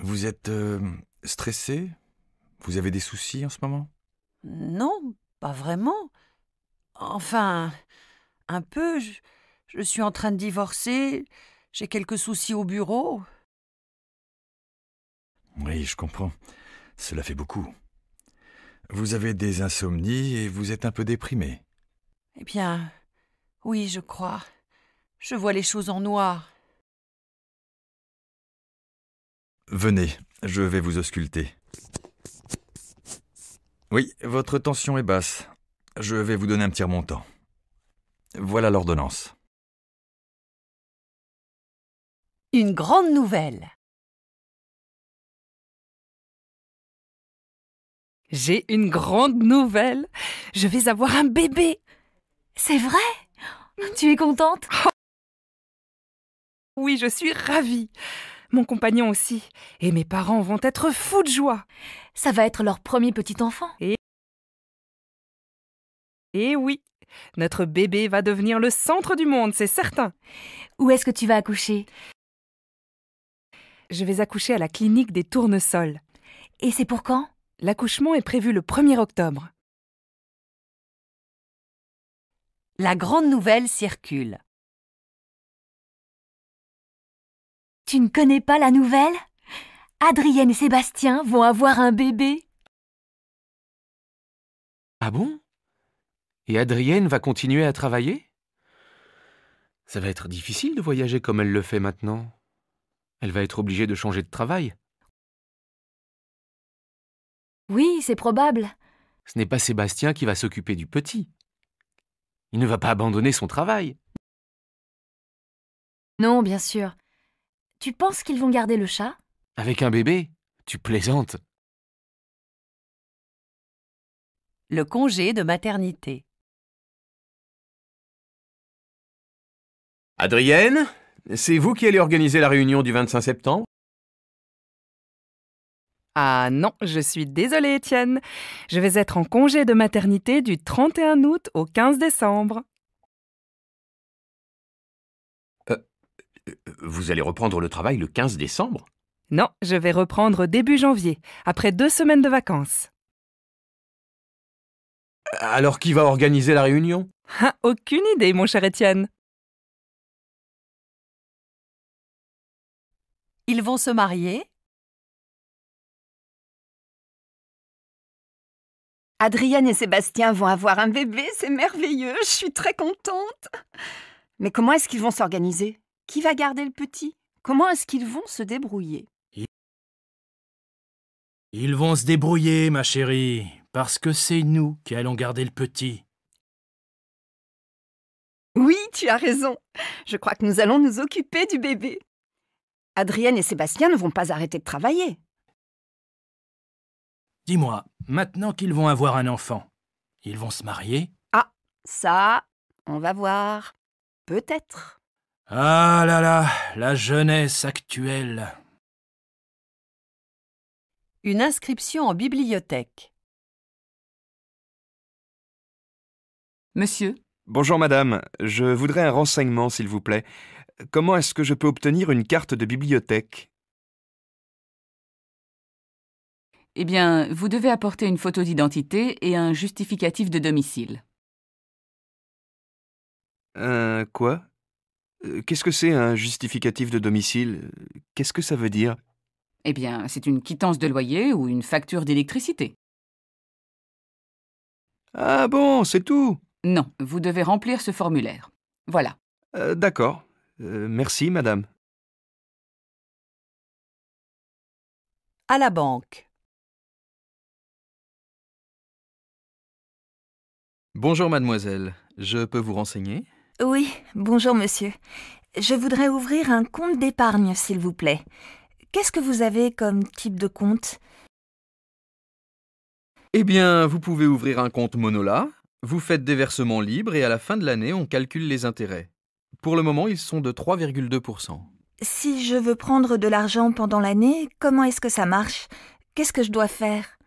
Vous êtes euh, stressé Vous avez des soucis en ce moment Non, pas vraiment. Enfin, un peu. Je, je suis en train de divorcer. J'ai quelques soucis au bureau. Oui, je comprends. Cela fait beaucoup. Vous avez des insomnies et vous êtes un peu déprimé. Eh bien, oui, je crois. Je vois les choses en noir. Venez, je vais vous ausculter. Oui, votre tension est basse. Je vais vous donner un petit remontant. Voilà l'ordonnance. Une grande nouvelle. J'ai une grande nouvelle. Je vais avoir un bébé. C'est vrai tu es contente Oui, je suis ravie. Mon compagnon aussi. Et mes parents vont être fous de joie. Ça va être leur premier petit enfant. Et, Et eh oui, notre bébé va devenir le centre du monde, c'est certain. Où est-ce que tu vas accoucher Je vais accoucher à la clinique des tournesols. Et c'est pour quand L'accouchement est prévu le 1er octobre. La grande nouvelle circule. Tu ne connais pas la nouvelle Adrienne et Sébastien vont avoir un bébé. Ah bon Et Adrienne va continuer à travailler Ça va être difficile de voyager comme elle le fait maintenant. Elle va être obligée de changer de travail. Oui, c'est probable. Ce n'est pas Sébastien qui va s'occuper du petit. Il ne va pas abandonner son travail. Non, bien sûr. Tu penses qu'ils vont garder le chat Avec un bébé Tu plaisantes. Le congé de maternité. Adrienne, c'est vous qui allez organiser la réunion du 25 septembre ah non, je suis désolée Étienne. Je vais être en congé de maternité du 31 août au 15 décembre. Euh, euh, vous allez reprendre le travail le 15 décembre Non, je vais reprendre début janvier, après deux semaines de vacances. Alors qui va organiser la réunion ah, Aucune idée, mon cher Étienne. Ils vont se marier Adrienne et Sébastien vont avoir un bébé, c'est merveilleux, je suis très contente. Mais comment est-ce qu'ils vont s'organiser Qui va garder le petit Comment est-ce qu'ils vont se débrouiller Ils vont se débrouiller, ma chérie, parce que c'est nous qui allons garder le petit. Oui, tu as raison. Je crois que nous allons nous occuper du bébé. Adrienne et Sébastien ne vont pas arrêter de travailler. Dis-moi, maintenant qu'ils vont avoir un enfant, ils vont se marier Ah, ça, on va voir. Peut-être. Ah là là, la jeunesse actuelle. Une inscription en bibliothèque. Monsieur Bonjour madame, je voudrais un renseignement s'il vous plaît. Comment est-ce que je peux obtenir une carte de bibliothèque Eh bien, vous devez apporter une photo d'identité et un justificatif de domicile. Un quoi euh, Qu'est-ce que c'est un justificatif de domicile Qu'est-ce que ça veut dire Eh bien, c'est une quittance de loyer ou une facture d'électricité. Ah bon, c'est tout Non, vous devez remplir ce formulaire. Voilà. Euh, d'accord. Euh, merci, madame. À la banque. Bonjour mademoiselle, je peux vous renseigner Oui, bonjour monsieur. Je voudrais ouvrir un compte d'épargne, s'il vous plaît. Qu'est-ce que vous avez comme type de compte Eh bien, vous pouvez ouvrir un compte Monola, vous faites des versements libres et à la fin de l'année, on calcule les intérêts. Pour le moment, ils sont de 3,2%. Si je veux prendre de l'argent pendant l'année, comment est-ce que ça marche Qu'est-ce que je dois faire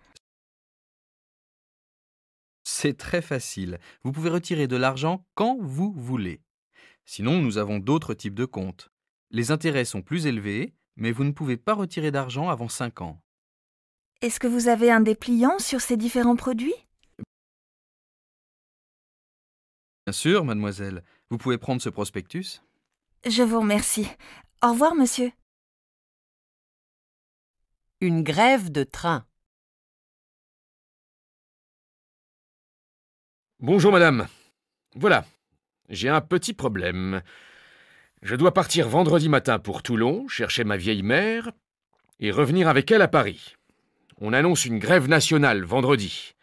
c'est très facile. Vous pouvez retirer de l'argent quand vous voulez. Sinon, nous avons d'autres types de comptes. Les intérêts sont plus élevés, mais vous ne pouvez pas retirer d'argent avant 5 ans. Est-ce que vous avez un dépliant sur ces différents produits Bien sûr, mademoiselle. Vous pouvez prendre ce prospectus. Je vous remercie. Au revoir, monsieur. Une grève de train. Bonjour madame. Voilà, j'ai un petit problème. Je dois partir vendredi matin pour Toulon, chercher ma vieille mère, et revenir avec elle à Paris. On annonce une grève nationale vendredi.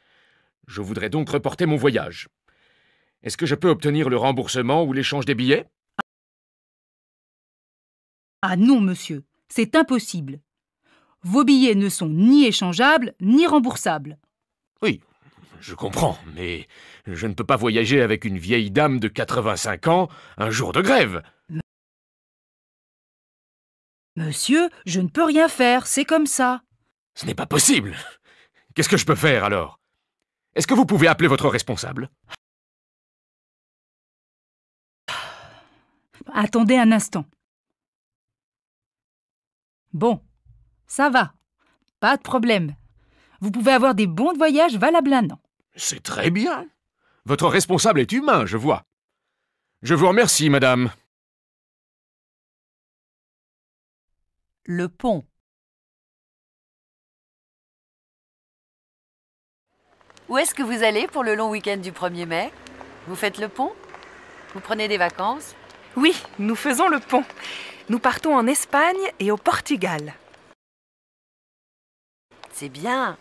Je voudrais donc reporter mon voyage. Est-ce que je peux obtenir le remboursement ou l'échange des billets Ah non, monsieur, c'est impossible. Vos billets ne sont ni échangeables ni remboursables. Oui, je comprends, mais je ne peux pas voyager avec une vieille dame de 85 ans un jour de grève. Monsieur, je ne peux rien faire, c'est comme ça. Ce n'est pas possible. Qu'est-ce que je peux faire alors Est-ce que vous pouvez appeler votre responsable Attendez un instant. Bon, ça va. Pas de problème. Vous pouvez avoir des bons de voyage valables un c'est très bien. Votre responsable est humain, je vois. Je vous remercie, madame. Le pont. Où est-ce que vous allez pour le long week-end du 1er mai Vous faites le pont Vous prenez des vacances Oui, nous faisons le pont. Nous partons en Espagne et au Portugal. C'est bien.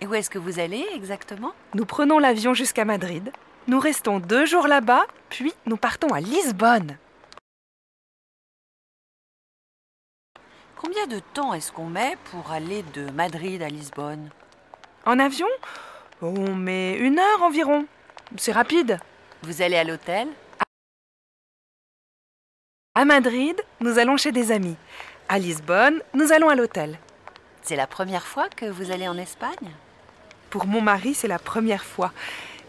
Et où est-ce que vous allez exactement Nous prenons l'avion jusqu'à Madrid. Nous restons deux jours là-bas, puis nous partons à Lisbonne. Combien de temps est-ce qu'on met pour aller de Madrid à Lisbonne En avion On met une heure environ. C'est rapide. Vous allez à l'hôtel À Madrid, nous allons chez des amis. À Lisbonne, nous allons à l'hôtel. C'est la première fois que vous allez en Espagne pour mon mari, c'est la première fois.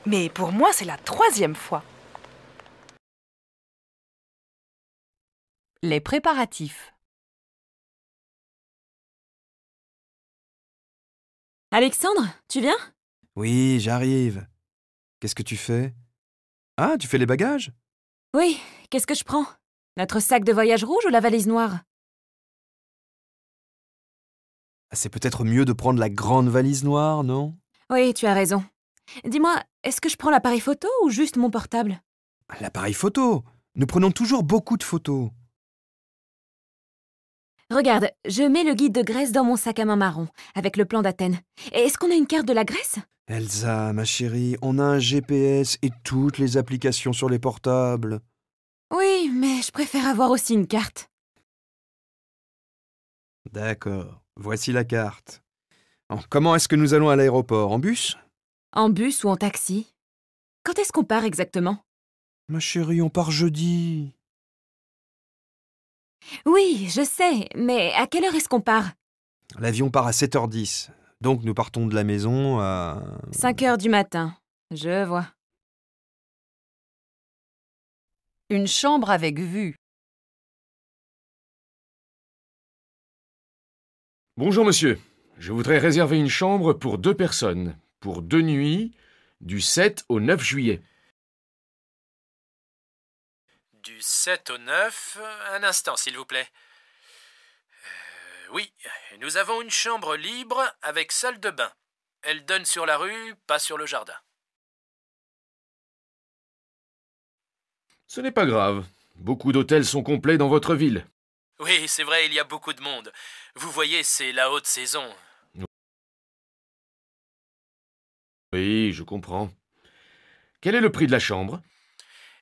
Mais pour moi, c'est la troisième fois. Les préparatifs. Alexandre, tu viens Oui, j'arrive. Qu'est-ce que tu fais Ah, tu fais les bagages Oui, qu'est-ce que je prends Notre sac de voyage rouge ou la valise noire ah, C'est peut-être mieux de prendre la grande valise noire, non oui, tu as raison. Dis-moi, est-ce que je prends l'appareil photo ou juste mon portable L'appareil photo Nous prenons toujours beaucoup de photos. Regarde, je mets le guide de Grèce dans mon sac à main marron, avec le plan d'Athènes. Est-ce qu'on a une carte de la Grèce Elsa, ma chérie, on a un GPS et toutes les applications sur les portables. Oui, mais je préfère avoir aussi une carte. D'accord, voici la carte. Comment est-ce que nous allons à l'aéroport En bus En bus ou en taxi Quand est-ce qu'on part exactement Ma chérie, on part jeudi. Oui, je sais, mais à quelle heure est-ce qu'on part L'avion part à 7h10. Donc nous partons de la maison à... 5h du matin, je vois. Une chambre avec vue. Bonjour monsieur, je voudrais réserver une chambre pour deux personnes, pour deux nuits, du 7 au 9 juillet. Du 7 au 9, un instant s'il vous plaît. Euh, oui, nous avons une chambre libre avec salle de bain. Elle donne sur la rue, pas sur le jardin. Ce n'est pas grave. Beaucoup d'hôtels sont complets dans votre ville. Oui, c'est vrai, il y a beaucoup de monde. Vous voyez, c'est la haute saison. Oui, je comprends. Quel est le prix de la chambre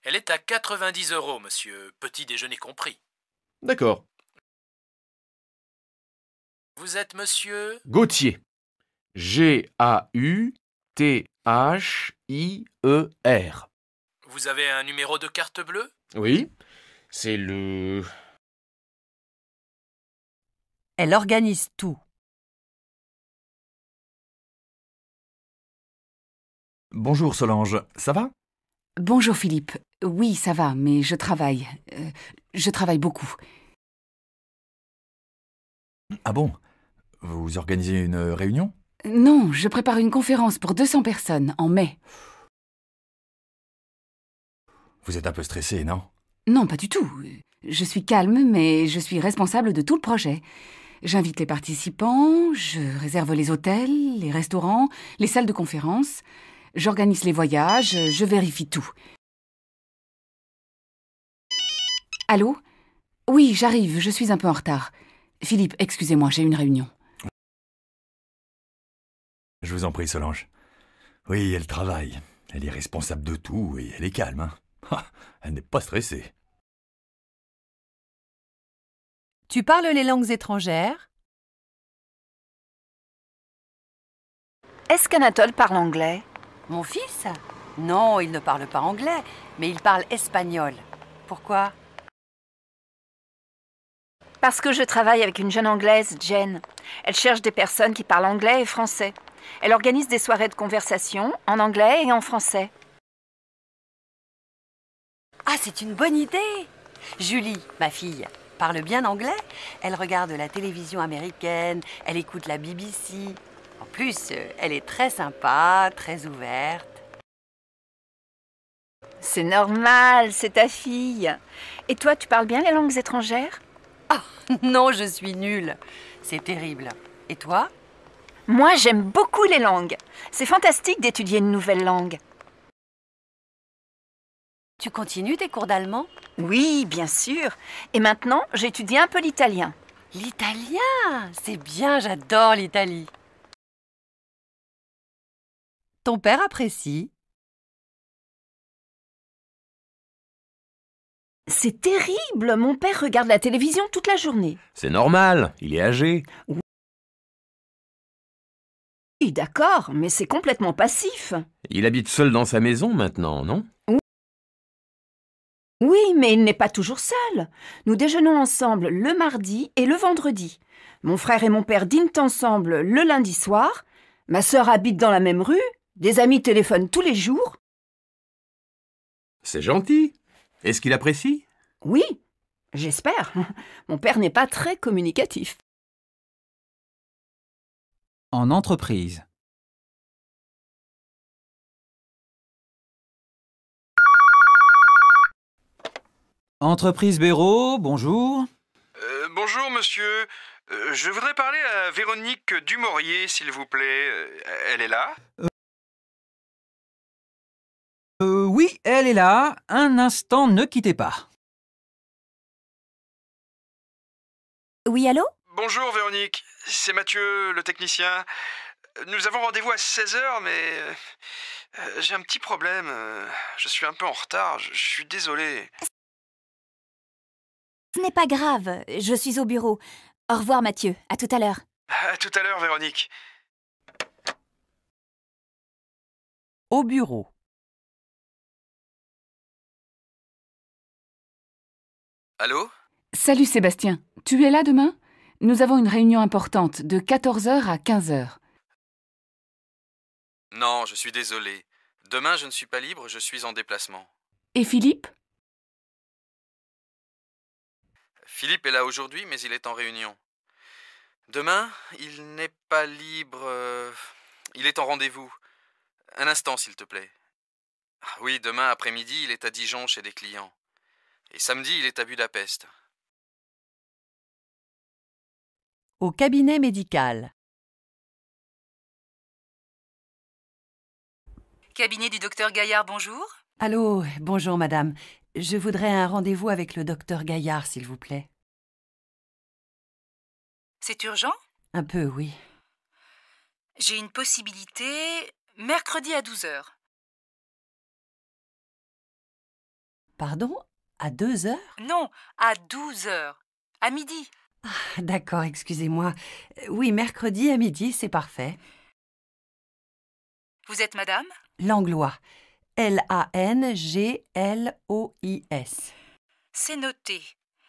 Elle est à 90 euros, monsieur, petit déjeuner compris. D'accord. Vous êtes monsieur Gautier. G-A-U-T-H-I-E-R. E Vous avez un numéro de carte bleue Oui, c'est le... Elle organise tout. Bonjour Solange, ça va Bonjour Philippe. Oui, ça va, mais je travaille. Euh, je travaille beaucoup. Ah bon Vous organisez une réunion Non, je prépare une conférence pour 200 personnes en mai. Vous êtes un peu stressé, non Non, pas du tout. Je suis calme, mais je suis responsable de tout le projet. J'invite les participants, je réserve les hôtels, les restaurants, les salles de conférence. J'organise les voyages, je vérifie tout. Allô Oui, j'arrive, je suis un peu en retard. Philippe, excusez-moi, j'ai une réunion. Je vous en prie, Solange. Oui, elle travaille. Elle est responsable de tout et elle est calme. Hein. elle n'est pas stressée. Tu parles les langues étrangères Est-ce qu'Anatole parle anglais mon fils Non, il ne parle pas anglais, mais il parle espagnol. Pourquoi Parce que je travaille avec une jeune Anglaise, Jen. Elle cherche des personnes qui parlent anglais et français. Elle organise des soirées de conversation en anglais et en français. Ah, c'est une bonne idée Julie, ma fille, parle bien anglais. Elle regarde la télévision américaine, elle écoute la BBC, en plus, euh, elle est très sympa, très ouverte. C'est normal, c'est ta fille. Et toi, tu parles bien les langues étrangères oh, [LAUGHS] non, je suis nulle. C'est terrible. Et toi Moi, j'aime beaucoup les langues. C'est fantastique d'étudier une nouvelle langue. Tu continues tes cours d'allemand Oui, bien sûr. Et maintenant, j'étudie un peu l'italien. L'italien C'est bien, j'adore l'Italie. Ton père apprécie. C'est terrible Mon père regarde la télévision toute la journée. C'est normal, il est âgé. Oui, d'accord, mais c'est complètement passif. Il habite seul dans sa maison maintenant, non Oui, mais il n'est pas toujours seul. Nous déjeunons ensemble le mardi et le vendredi. Mon frère et mon père dînent ensemble le lundi soir. Ma sœur habite dans la même rue des amis téléphonent tous les jours. C'est gentil. Est-ce qu'il apprécie Oui, j'espère. [LAUGHS] Mon père n'est pas très communicatif. En entreprise. Entreprise Béraud, bonjour. Euh, bonjour, monsieur. Euh, je voudrais parler à Véronique Dumaurier, s'il vous plaît. Euh, elle est là elle est là. Un instant, ne quittez pas. Oui, allô Bonjour Véronique, c'est Mathieu, le technicien. Nous avons rendez-vous à 16h, mais euh, euh, j'ai un petit problème. Euh, je suis un peu en retard, je, je suis désolé. Ce n'est pas grave, je suis au bureau. Au revoir Mathieu, à tout à l'heure. À tout à l'heure Véronique. Au bureau. Allô Salut Sébastien, tu es là demain Nous avons une réunion importante de 14h à 15h. Non, je suis désolé. Demain, je ne suis pas libre, je suis en déplacement. Et Philippe Philippe est là aujourd'hui, mais il est en réunion. Demain, il n'est pas libre. Euh, il est en rendez-vous. Un instant, s'il te plaît. Ah oui, demain après-midi, il est à Dijon chez des clients. Et samedi, il est à Budapest. Au cabinet médical. Cabinet du docteur Gaillard, bonjour. Allô, bonjour madame. Je voudrais un rendez-vous avec le docteur Gaillard, s'il vous plaît. C'est urgent Un peu, oui. J'ai une possibilité mercredi à 12h. Pardon à deux heures Non, à douze heures. À midi. Ah, D'accord, excusez-moi. Euh, oui, mercredi à midi, c'est parfait. Vous êtes madame Langlois. L-A-N-G-L-O-I-S. C'est noté.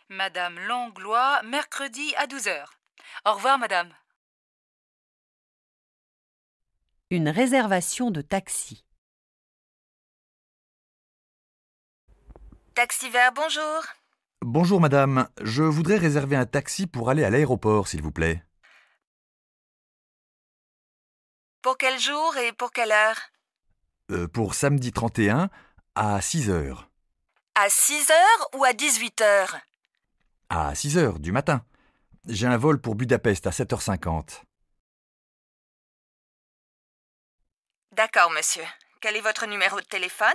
Madame Langlois, mercredi à douze heures. Au revoir, madame. Une réservation de taxi. Taxi Vert, bonjour. Bonjour madame, je voudrais réserver un taxi pour aller à l'aéroport, s'il vous plaît. Pour quel jour et pour quelle heure euh, Pour samedi 31 à 6 heures. À 6 heures ou à 18 heures À 6 heures du matin. J'ai un vol pour Budapest à 7h50. D'accord, monsieur. Quel est votre numéro de téléphone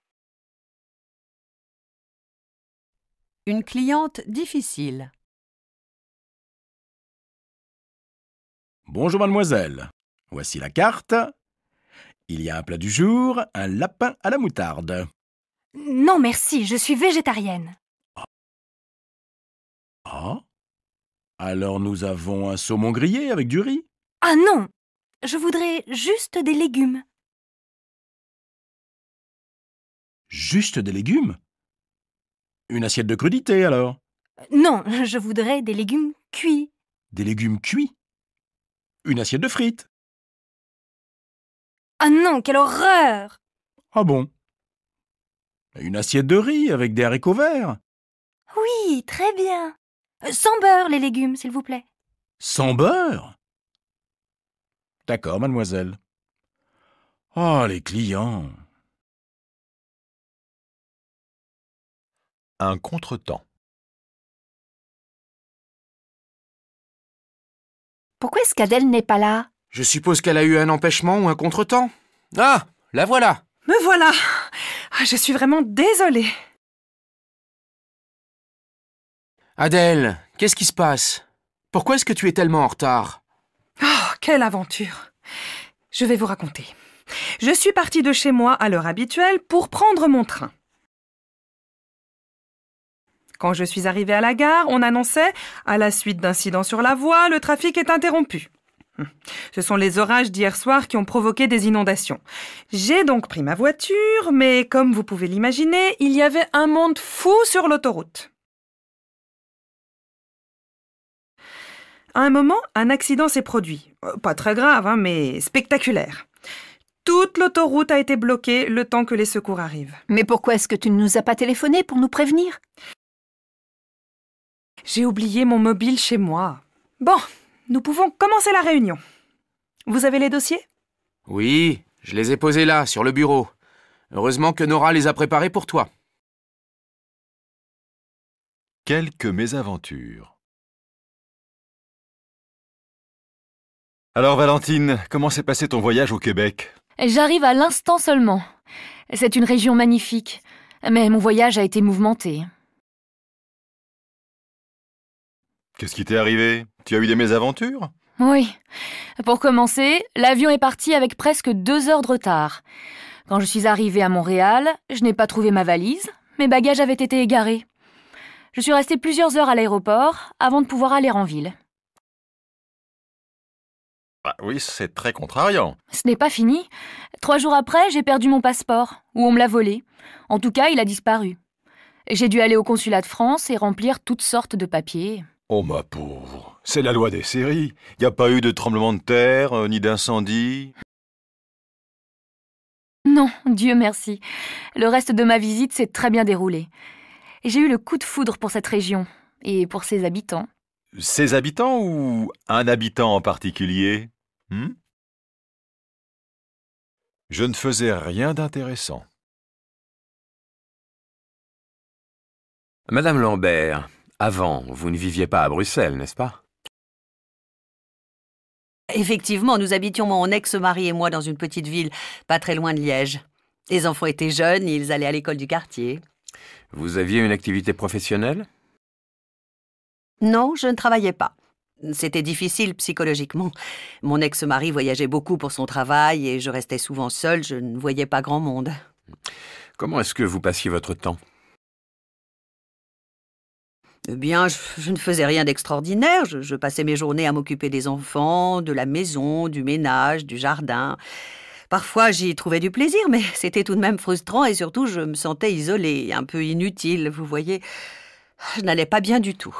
Une cliente difficile. Bonjour mademoiselle, voici la carte. Il y a un plat du jour, un lapin à la moutarde. Non merci, je suis végétarienne. Ah, ah. Alors nous avons un saumon grillé avec du riz Ah non, je voudrais juste des légumes. Juste des légumes une assiette de crudité, alors Non, je voudrais des légumes cuits. Des légumes cuits Une assiette de frites Ah non, quelle horreur Ah bon Une assiette de riz avec des haricots verts Oui, très bien. Euh, sans beurre, les légumes, s'il vous plaît. Sans beurre D'accord, mademoiselle. Ah, les clients un contretemps. Pourquoi est-ce qu'Adèle n'est pas là Je suppose qu'elle a eu un empêchement ou un contretemps. Ah La voilà Me voilà ah, Je suis vraiment désolée. Adèle, qu'est-ce qui se passe Pourquoi est-ce que tu es tellement en retard Oh, quelle aventure Je vais vous raconter. Je suis partie de chez moi à l'heure habituelle pour prendre mon train. Quand je suis arrivé à la gare, on annonçait, à la suite d'incidents sur la voie, le trafic est interrompu. Hum. Ce sont les orages d'hier soir qui ont provoqué des inondations. J'ai donc pris ma voiture, mais comme vous pouvez l'imaginer, il y avait un monde fou sur l'autoroute. À un moment, un accident s'est produit. Euh, pas très grave, hein, mais spectaculaire. Toute l'autoroute a été bloquée le temps que les secours arrivent. Mais pourquoi est-ce que tu ne nous as pas téléphoné pour nous prévenir j'ai oublié mon mobile chez moi. Bon, nous pouvons commencer la réunion. Vous avez les dossiers Oui, je les ai posés là, sur le bureau. Heureusement que Nora les a préparés pour toi. Quelques mésaventures. Alors Valentine, comment s'est passé ton voyage au Québec J'arrive à l'instant seulement. C'est une région magnifique, mais mon voyage a été mouvementé. Qu'est-ce qui t'est arrivé Tu as eu des mésaventures Oui. Pour commencer, l'avion est parti avec presque deux heures de retard. Quand je suis arrivée à Montréal, je n'ai pas trouvé ma valise, mes bagages avaient été égarés. Je suis restée plusieurs heures à l'aéroport avant de pouvoir aller en ville. Bah oui, c'est très contrariant. Ce n'est pas fini. Trois jours après, j'ai perdu mon passeport, ou on me l'a volé. En tout cas, il a disparu. J'ai dû aller au consulat de France et remplir toutes sortes de papiers. Oh ma pauvre, c'est la loi des séries. Il n'y a pas eu de tremblement de terre, euh, ni d'incendie. Non, Dieu merci. Le reste de ma visite s'est très bien déroulé. J'ai eu le coup de foudre pour cette région et pour ses habitants. Ses habitants ou un habitant en particulier hmm? Je ne faisais rien d'intéressant. Madame Lambert, avant, vous ne viviez pas à Bruxelles, n'est-ce pas Effectivement, nous habitions mon ex-mari et moi dans une petite ville pas très loin de Liège. Les enfants étaient jeunes, ils allaient à l'école du quartier. Vous aviez une activité professionnelle Non, je ne travaillais pas. C'était difficile psychologiquement. Mon ex-mari voyageait beaucoup pour son travail et je restais souvent seule, je ne voyais pas grand monde. Comment est-ce que vous passiez votre temps eh bien, je, ne faisais rien d'extraordinaire. Je, je passais mes journées à m'occuper des enfants, de la maison, du ménage, du jardin. Parfois, j'y trouvais du plaisir, mais [LAUGHS] c'était tout de même frustrant et surtout, je me sentais isolée, un peu inutile, vous voyez. Je n'allais pas bien du tout.